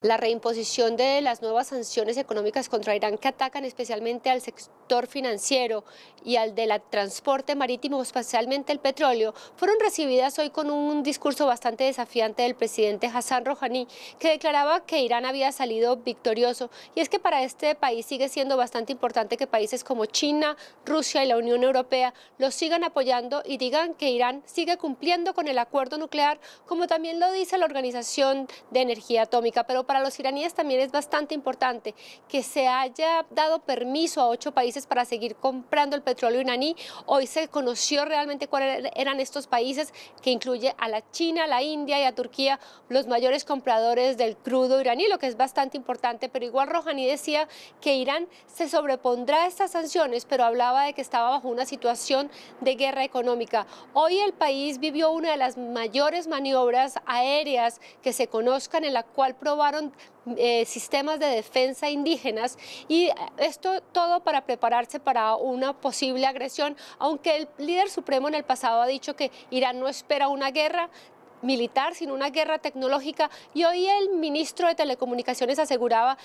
La reimposición de las nuevas sanciones económicas contra Irán que atacan especialmente al sector financiero y al del transporte marítimo, especialmente el petróleo, fueron recibidas hoy con un discurso bastante desafiante del presidente Hassan Rouhani, que declaraba que Irán había salido victorioso. Y es que para este país sigue siendo bastante importante que países como China, Rusia y la Unión Europea lo sigan apoyando y digan que Irán sigue cumpliendo con el acuerdo nuclear, como también lo dice la Organización de Energía Atómica. Pero para los iraníes también es bastante importante que se haya dado permiso a ocho países para seguir comprando el petróleo iraní. Hoy se conoció realmente cuáles eran estos países, que incluye a la China, a la India y a Turquía, los mayores compradores del crudo iraní, lo que es bastante importante. Pero igual Rouhani decía que Irán se sobrepondrá a estas sanciones, pero hablaba de que estaba bajo una situación de guerra económica. Hoy el país vivió una de las mayores maniobras aéreas que se conozcan, en la cual probaron eh, sistemas de defensa indígenas y esto todo para prepararse para una posible agresión, aunque el líder supremo en el pasado ha dicho que Irán no espera una guerra, militar, sino una guerra tecnológica. Y hoy el ministro de Telecomunicaciones aseguraba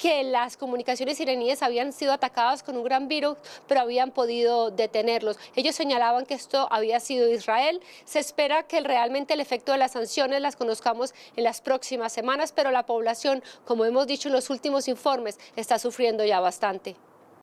que las comunicaciones iraníes habían sido atacadas con un gran virus, pero habían podido detenerlos. Ellos señalaban que esto había sido Israel. Se espera que realmente el efecto de las sanciones las conozcamos en las próximas semanas, pero la población, como hemos dicho en los últimos informes, está sufriendo ya bastante.